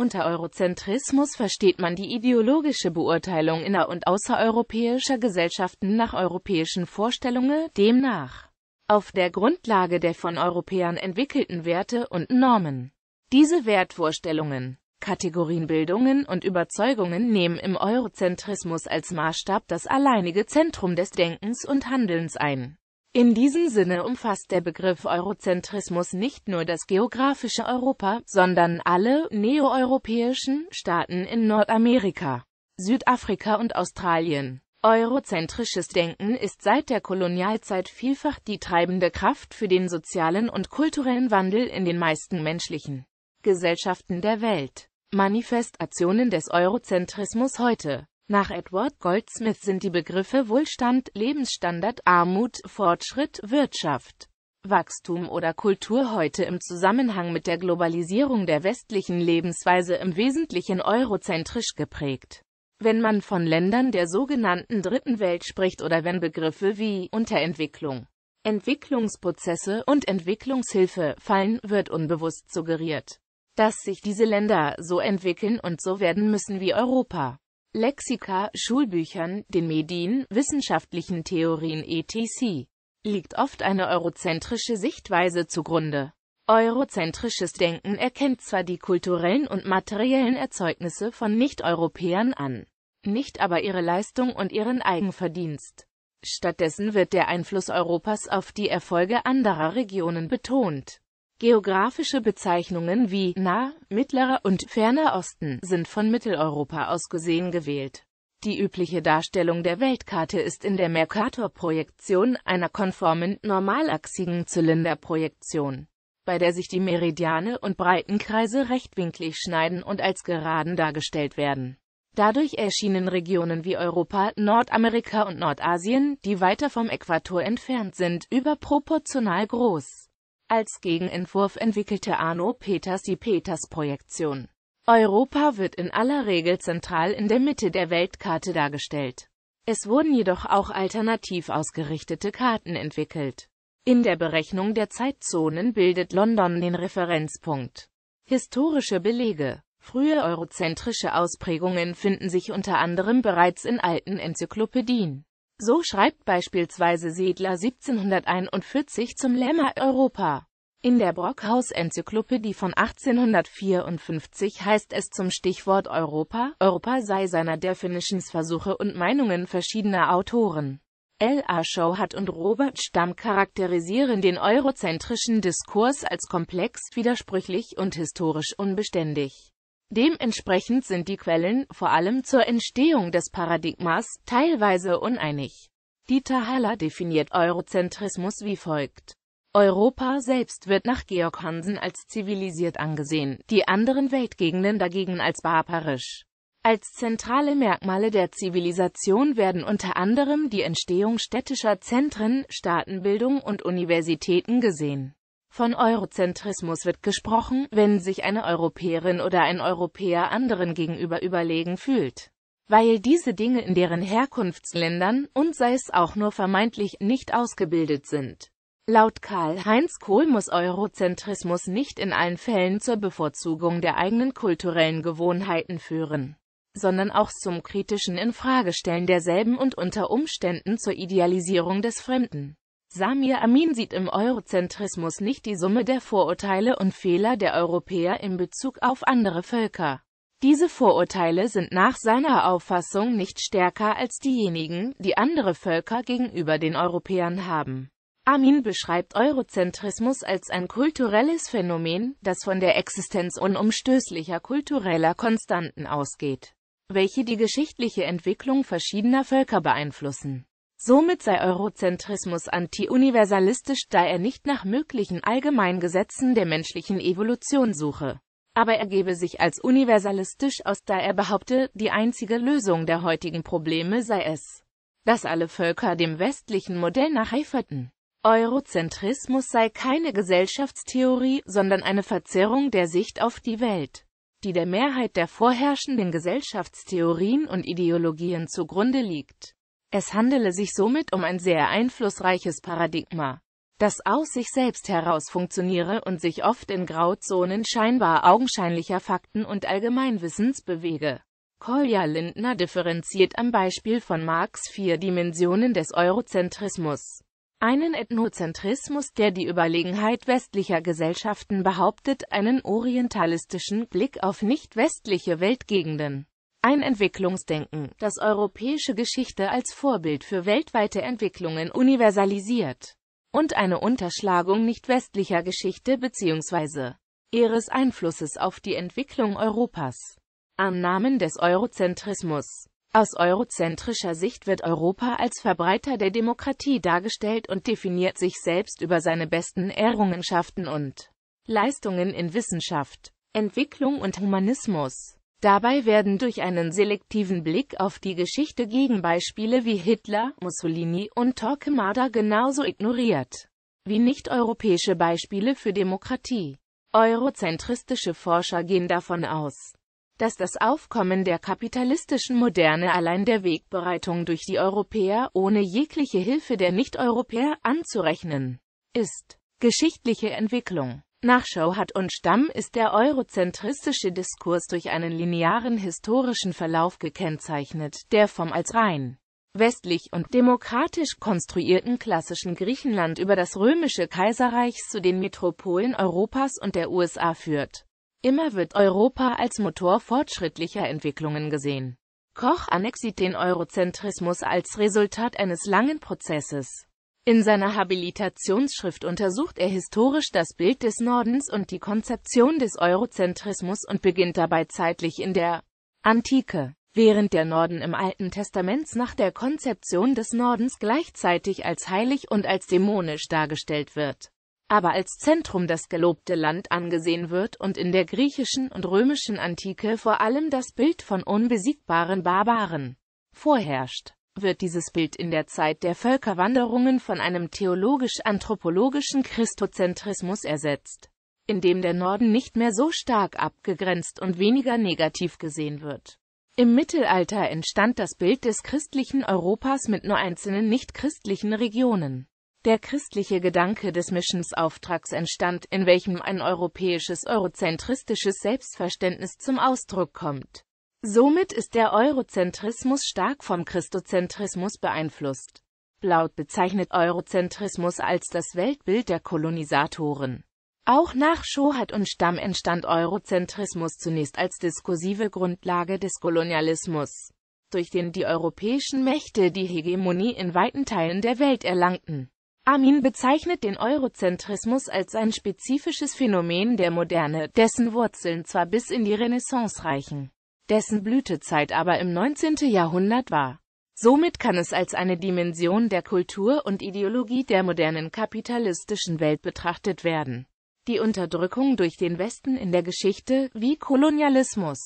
Unter Eurozentrismus versteht man die ideologische Beurteilung inner- und außereuropäischer Gesellschaften nach europäischen Vorstellungen, demnach auf der Grundlage der von Europäern entwickelten Werte und Normen. Diese Wertvorstellungen, Kategorienbildungen und Überzeugungen nehmen im Eurozentrismus als Maßstab das alleinige Zentrum des Denkens und Handelns ein. In diesem Sinne umfasst der Begriff Eurozentrismus nicht nur das geografische Europa, sondern alle neoeuropäischen Staaten in Nordamerika, Südafrika und Australien. Eurozentrisches Denken ist seit der Kolonialzeit vielfach die treibende Kraft für den sozialen und kulturellen Wandel in den meisten menschlichen Gesellschaften der Welt. Manifestationen des Eurozentrismus heute nach Edward Goldsmith sind die Begriffe Wohlstand, Lebensstandard, Armut, Fortschritt, Wirtschaft, Wachstum oder Kultur heute im Zusammenhang mit der Globalisierung der westlichen Lebensweise im Wesentlichen eurozentrisch geprägt. Wenn man von Ländern der sogenannten Dritten Welt spricht oder wenn Begriffe wie Unterentwicklung, Entwicklungsprozesse und Entwicklungshilfe fallen, wird unbewusst suggeriert, dass sich diese Länder so entwickeln und so werden müssen wie Europa. Lexika, Schulbüchern, den Medien, wissenschaftlichen Theorien etc. liegt oft eine eurozentrische Sichtweise zugrunde. Eurozentrisches Denken erkennt zwar die kulturellen und materiellen Erzeugnisse von Nicht-Europäern an, nicht aber ihre Leistung und ihren Eigenverdienst. Stattdessen wird der Einfluss Europas auf die Erfolge anderer Regionen betont. Geografische Bezeichnungen wie Nah-, Mittlerer und Ferner Osten sind von Mitteleuropa aus gesehen gewählt. Die übliche Darstellung der Weltkarte ist in der Mercator-Projektion einer konformen, normalachsigen Zylinderprojektion, bei der sich die Meridiane und Breitenkreise rechtwinklig schneiden und als Geraden dargestellt werden. Dadurch erschienen Regionen wie Europa, Nordamerika und Nordasien, die weiter vom Äquator entfernt sind, überproportional groß. Als Gegenentwurf entwickelte Arno Peters die Peters-Projektion. Europa wird in aller Regel zentral in der Mitte der Weltkarte dargestellt. Es wurden jedoch auch alternativ ausgerichtete Karten entwickelt. In der Berechnung der Zeitzonen bildet London den Referenzpunkt. Historische Belege Frühe eurozentrische Ausprägungen finden sich unter anderem bereits in alten Enzyklopädien. So schreibt beispielsweise Sedler 1741 zum Lämmer Europa. In der Brockhaus-Enzyklopädie von 1854 heißt es zum Stichwort Europa, Europa sei seiner Definitionsversuche und Meinungen verschiedener Autoren. L. A. hat und Robert Stamm charakterisieren den eurozentrischen Diskurs als komplex, widersprüchlich und historisch unbeständig. Dementsprechend sind die Quellen vor allem zur Entstehung des Paradigmas teilweise uneinig. Dieter Haller definiert Eurozentrismus wie folgt. Europa selbst wird nach Georg Hansen als zivilisiert angesehen, die anderen Weltgegenden dagegen als barbarisch. Als zentrale Merkmale der Zivilisation werden unter anderem die Entstehung städtischer Zentren, Staatenbildung und Universitäten gesehen. Von Eurozentrismus wird gesprochen, wenn sich eine Europäerin oder ein Europäer anderen gegenüber überlegen fühlt. Weil diese Dinge in deren Herkunftsländern, und sei es auch nur vermeintlich, nicht ausgebildet sind. Laut Karl-Heinz Kohl muss Eurozentrismus nicht in allen Fällen zur Bevorzugung der eigenen kulturellen Gewohnheiten führen, sondern auch zum kritischen Infragestellen derselben und unter Umständen zur Idealisierung des Fremden. Samir Amin sieht im Eurozentrismus nicht die Summe der Vorurteile und Fehler der Europäer in Bezug auf andere Völker. Diese Vorurteile sind nach seiner Auffassung nicht stärker als diejenigen, die andere Völker gegenüber den Europäern haben. Amin beschreibt Eurozentrismus als ein kulturelles Phänomen, das von der Existenz unumstößlicher kultureller Konstanten ausgeht, welche die geschichtliche Entwicklung verschiedener Völker beeinflussen. Somit sei Eurozentrismus anti-universalistisch, da er nicht nach möglichen Allgemeingesetzen der menschlichen Evolution suche. Aber er gebe sich als universalistisch aus, da er behaupte, die einzige Lösung der heutigen Probleme sei es, dass alle Völker dem westlichen Modell nacheiferten. Eurozentrismus sei keine Gesellschaftstheorie, sondern eine Verzerrung der Sicht auf die Welt, die der Mehrheit der vorherrschenden Gesellschaftstheorien und Ideologien zugrunde liegt. Es handele sich somit um ein sehr einflussreiches Paradigma, das aus sich selbst heraus funktioniere und sich oft in Grauzonen scheinbar augenscheinlicher Fakten und Allgemeinwissens bewege. Kolja Lindner differenziert am Beispiel von Marx vier Dimensionen des Eurozentrismus. Einen Ethnozentrismus, der die Überlegenheit westlicher Gesellschaften behauptet, einen orientalistischen Blick auf nicht-westliche Weltgegenden ein Entwicklungsdenken, das europäische Geschichte als Vorbild für weltweite Entwicklungen universalisiert und eine Unterschlagung nicht westlicher Geschichte bzw. ihres Einflusses auf die Entwicklung Europas. Am Namen des Eurozentrismus aus eurozentrischer Sicht wird Europa als Verbreiter der Demokratie dargestellt und definiert sich selbst über seine besten Errungenschaften und Leistungen in Wissenschaft, Entwicklung und Humanismus. Dabei werden durch einen selektiven Blick auf die Geschichte Gegenbeispiele wie Hitler, Mussolini und Torquemada genauso ignoriert wie nicht-europäische Beispiele für Demokratie. Eurozentristische Forscher gehen davon aus, dass das Aufkommen der kapitalistischen Moderne allein der Wegbereitung durch die Europäer ohne jegliche Hilfe der Nicht-Europäer anzurechnen ist. Geschichtliche Entwicklung nach Show hat und Stamm ist der eurozentristische Diskurs durch einen linearen historischen Verlauf gekennzeichnet, der vom als rein westlich und demokratisch konstruierten klassischen Griechenland über das römische Kaiserreich zu den Metropolen Europas und der USA führt. Immer wird Europa als Motor fortschrittlicher Entwicklungen gesehen. Koch annexiert den Eurozentrismus als Resultat eines langen Prozesses. In seiner Habilitationsschrift untersucht er historisch das Bild des Nordens und die Konzeption des Eurozentrismus und beginnt dabei zeitlich in der Antike. Während der Norden im Alten Testament nach der Konzeption des Nordens gleichzeitig als heilig und als dämonisch dargestellt wird, aber als Zentrum das gelobte Land angesehen wird und in der griechischen und römischen Antike vor allem das Bild von unbesiegbaren Barbaren vorherrscht wird dieses Bild in der Zeit der Völkerwanderungen von einem theologisch-anthropologischen Christozentrismus ersetzt, in dem der Norden nicht mehr so stark abgegrenzt und weniger negativ gesehen wird. Im Mittelalter entstand das Bild des christlichen Europas mit nur einzelnen nicht-christlichen Regionen. Der christliche Gedanke des Missionsauftrags entstand, in welchem ein europäisches eurozentristisches Selbstverständnis zum Ausdruck kommt Somit ist der Eurozentrismus stark vom Christozentrismus beeinflusst. Laut bezeichnet Eurozentrismus als das Weltbild der Kolonisatoren. Auch nach Schoheit und Stamm entstand Eurozentrismus zunächst als diskursive Grundlage des Kolonialismus, durch den die europäischen Mächte die Hegemonie in weiten Teilen der Welt erlangten. Amin bezeichnet den Eurozentrismus als ein spezifisches Phänomen der Moderne, dessen Wurzeln zwar bis in die Renaissance reichen dessen Blütezeit aber im 19. Jahrhundert war. Somit kann es als eine Dimension der Kultur und Ideologie der modernen kapitalistischen Welt betrachtet werden. Die Unterdrückung durch den Westen in der Geschichte, wie Kolonialismus,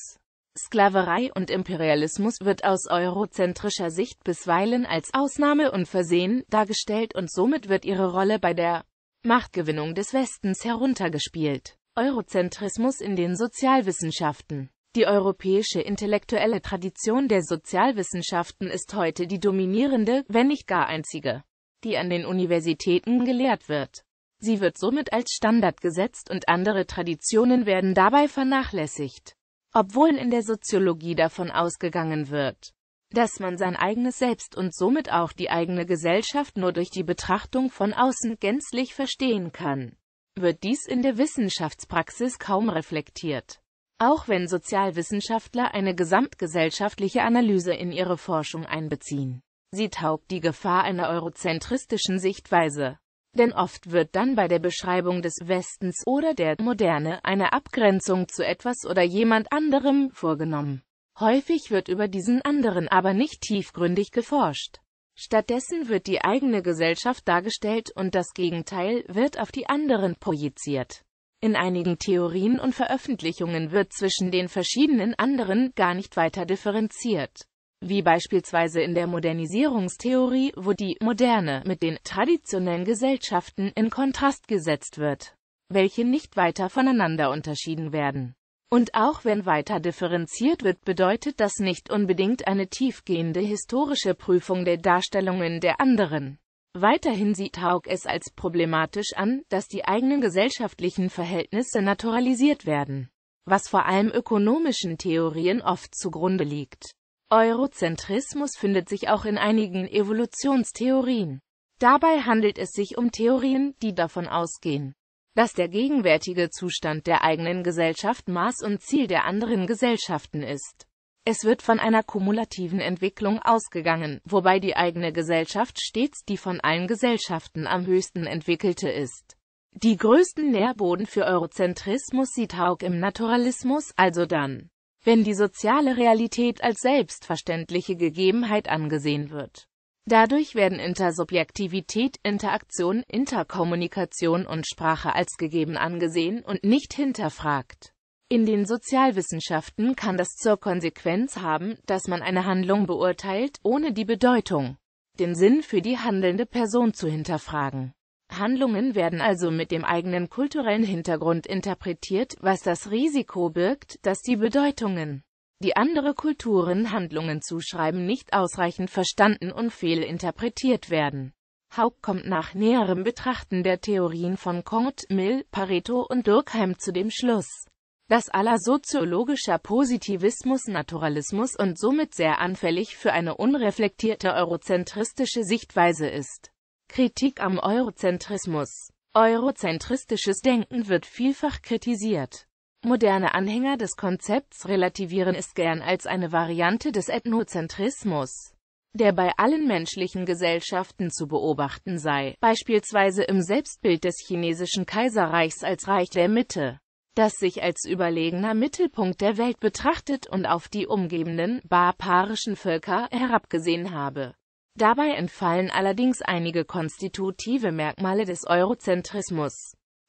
Sklaverei und Imperialismus wird aus eurozentrischer Sicht bisweilen als Ausnahme und Versehen dargestellt und somit wird ihre Rolle bei der Machtgewinnung des Westens heruntergespielt. Eurozentrismus in den Sozialwissenschaften die europäische intellektuelle Tradition der Sozialwissenschaften ist heute die dominierende, wenn nicht gar einzige, die an den Universitäten gelehrt wird. Sie wird somit als Standard gesetzt und andere Traditionen werden dabei vernachlässigt, obwohl in der Soziologie davon ausgegangen wird, dass man sein eigenes Selbst und somit auch die eigene Gesellschaft nur durch die Betrachtung von außen gänzlich verstehen kann, wird dies in der Wissenschaftspraxis kaum reflektiert. Auch wenn Sozialwissenschaftler eine gesamtgesellschaftliche Analyse in ihre Forschung einbeziehen. Sie taugt die Gefahr einer eurozentristischen Sichtweise. Denn oft wird dann bei der Beschreibung des Westens oder der Moderne eine Abgrenzung zu etwas oder jemand anderem vorgenommen. Häufig wird über diesen anderen aber nicht tiefgründig geforscht. Stattdessen wird die eigene Gesellschaft dargestellt und das Gegenteil wird auf die anderen projiziert. In einigen Theorien und Veröffentlichungen wird zwischen den verschiedenen anderen gar nicht weiter differenziert. Wie beispielsweise in der Modernisierungstheorie, wo die Moderne mit den traditionellen Gesellschaften in Kontrast gesetzt wird, welche nicht weiter voneinander unterschieden werden. Und auch wenn weiter differenziert wird, bedeutet das nicht unbedingt eine tiefgehende historische Prüfung der Darstellungen der anderen. Weiterhin sieht Haug es als problematisch an, dass die eigenen gesellschaftlichen Verhältnisse naturalisiert werden, was vor allem ökonomischen Theorien oft zugrunde liegt. Eurozentrismus findet sich auch in einigen Evolutionstheorien. Dabei handelt es sich um Theorien, die davon ausgehen, dass der gegenwärtige Zustand der eigenen Gesellschaft Maß und Ziel der anderen Gesellschaften ist. Es wird von einer kumulativen Entwicklung ausgegangen, wobei die eigene Gesellschaft stets die von allen Gesellschaften am höchsten entwickelte ist. Die größten Nährboden für Eurozentrismus sieht Haug im Naturalismus, also dann, wenn die soziale Realität als selbstverständliche Gegebenheit angesehen wird. Dadurch werden Intersubjektivität, Interaktion, Interkommunikation und Sprache als gegeben angesehen und nicht hinterfragt. In den Sozialwissenschaften kann das zur Konsequenz haben, dass man eine Handlung beurteilt, ohne die Bedeutung, den Sinn für die handelnde Person zu hinterfragen. Handlungen werden also mit dem eigenen kulturellen Hintergrund interpretiert, was das Risiko birgt, dass die Bedeutungen, die andere Kulturen Handlungen zuschreiben, nicht ausreichend verstanden und fehlinterpretiert werden. Haug kommt nach näherem Betrachten der Theorien von Comte, Mill, Pareto und Durkheim zu dem Schluss, dass aller soziologischer Positivismus Naturalismus und somit sehr anfällig für eine unreflektierte eurozentristische Sichtweise ist. Kritik am Eurozentrismus Eurozentristisches Denken wird vielfach kritisiert. Moderne Anhänger des Konzepts relativieren es gern als eine Variante des Ethnozentrismus, der bei allen menschlichen Gesellschaften zu beobachten sei, beispielsweise im Selbstbild des chinesischen Kaiserreichs als Reich der Mitte das sich als überlegener Mittelpunkt der Welt betrachtet und auf die umgebenden, barbarischen Völker herabgesehen habe. Dabei entfallen allerdings einige konstitutive Merkmale des Eurozentrismus.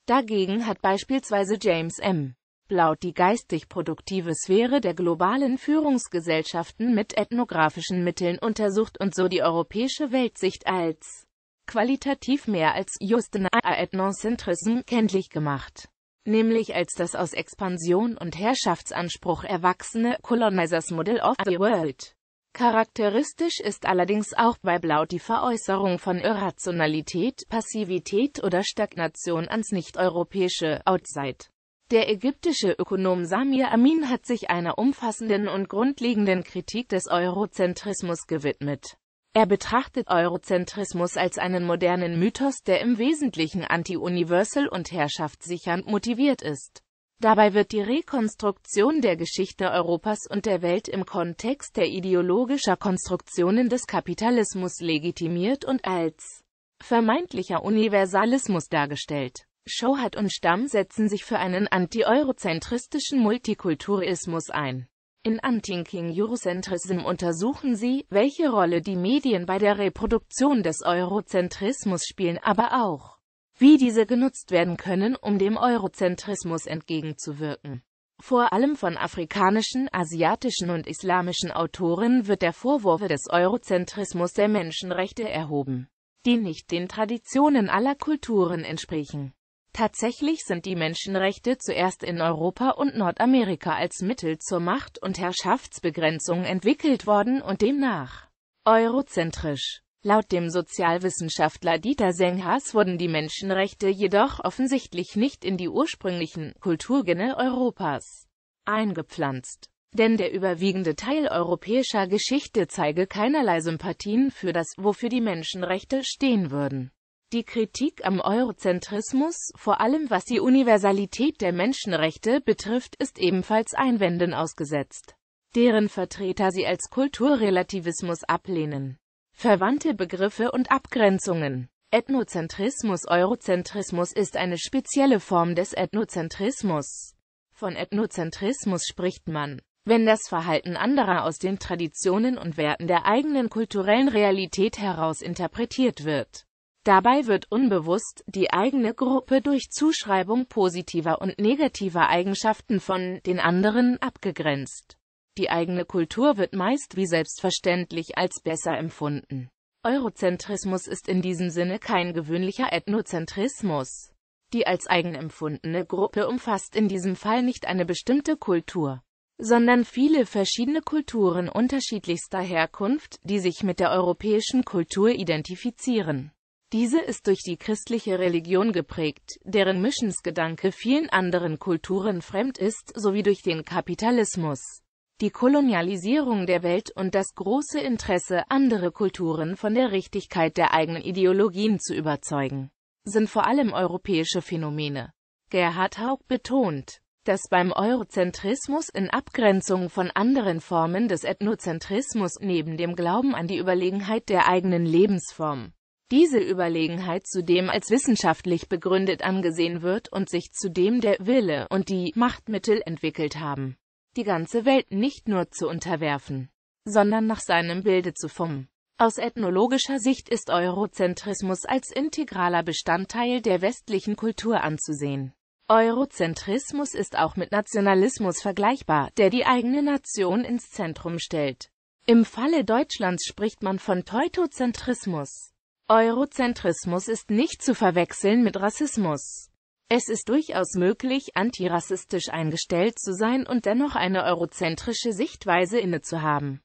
Dagegen hat beispielsweise James M. Blaut die geistig produktive Sphäre der globalen Führungsgesellschaften mit ethnografischen Mitteln untersucht und so die europäische Weltsicht als qualitativ mehr als just ein Ethnocentrism kenntlich gemacht nämlich als das aus Expansion und Herrschaftsanspruch erwachsene Colonizers Model of the World. Charakteristisch ist allerdings auch bei Blau die Veräußerung von Irrationalität, Passivität oder Stagnation ans nicht-europäische Outside. Der ägyptische Ökonom Samir Amin hat sich einer umfassenden und grundlegenden Kritik des Eurozentrismus gewidmet. Er betrachtet Eurozentrismus als einen modernen Mythos, der im Wesentlichen anti-universal und herrschaftssichernd motiviert ist. Dabei wird die Rekonstruktion der Geschichte Europas und der Welt im Kontext der ideologischer Konstruktionen des Kapitalismus legitimiert und als vermeintlicher Universalismus dargestellt. Schohat und Stamm setzen sich für einen anti-eurozentristischen Multikulturismus ein. In anti Eurocentrism untersuchen sie, welche Rolle die Medien bei der Reproduktion des Eurozentrismus spielen, aber auch, wie diese genutzt werden können, um dem Eurozentrismus entgegenzuwirken. Vor allem von afrikanischen, asiatischen und islamischen Autoren wird der Vorwurf des Eurozentrismus der Menschenrechte erhoben, die nicht den Traditionen aller Kulturen entsprechen. Tatsächlich sind die Menschenrechte zuerst in Europa und Nordamerika als Mittel zur Macht- und Herrschaftsbegrenzung entwickelt worden und demnach eurozentrisch. Laut dem Sozialwissenschaftler Dieter Senghas wurden die Menschenrechte jedoch offensichtlich nicht in die ursprünglichen Kulturgene Europas eingepflanzt. Denn der überwiegende Teil europäischer Geschichte zeige keinerlei Sympathien für das, wofür die Menschenrechte stehen würden die Kritik am Eurozentrismus, vor allem was die Universalität der Menschenrechte betrifft, ist ebenfalls Einwänden ausgesetzt, deren Vertreter sie als Kulturrelativismus ablehnen. Verwandte Begriffe und Abgrenzungen Ethnozentrismus Eurozentrismus ist eine spezielle Form des Ethnozentrismus. Von Ethnozentrismus spricht man, wenn das Verhalten anderer aus den Traditionen und Werten der eigenen kulturellen Realität heraus interpretiert wird. Dabei wird unbewusst die eigene Gruppe durch Zuschreibung positiver und negativer Eigenschaften von den anderen abgegrenzt. Die eigene Kultur wird meist wie selbstverständlich als besser empfunden. Eurozentrismus ist in diesem Sinne kein gewöhnlicher Ethnozentrismus. Die als eigen empfundene Gruppe umfasst in diesem Fall nicht eine bestimmte Kultur, sondern viele verschiedene Kulturen unterschiedlichster Herkunft, die sich mit der europäischen Kultur identifizieren. Diese ist durch die christliche Religion geprägt, deren Missionsgedanke vielen anderen Kulturen fremd ist, sowie durch den Kapitalismus, die Kolonialisierung der Welt und das große Interesse, andere Kulturen von der Richtigkeit der eigenen Ideologien zu überzeugen, sind vor allem europäische Phänomene. Gerhard Haug betont, dass beim Eurozentrismus in Abgrenzung von anderen Formen des Ethnozentrismus neben dem Glauben an die Überlegenheit der eigenen Lebensform diese Überlegenheit zudem als wissenschaftlich begründet angesehen wird und sich zudem der Wille und die Machtmittel entwickelt haben, die ganze Welt nicht nur zu unterwerfen, sondern nach seinem Bilde zu formen. Aus ethnologischer Sicht ist Eurozentrismus als integraler Bestandteil der westlichen Kultur anzusehen. Eurozentrismus ist auch mit Nationalismus vergleichbar, der die eigene Nation ins Zentrum stellt. Im Falle Deutschlands spricht man von Teutozentrismus. Eurozentrismus ist nicht zu verwechseln mit Rassismus. Es ist durchaus möglich, antirassistisch eingestellt zu sein und dennoch eine eurozentrische Sichtweise innezuhaben.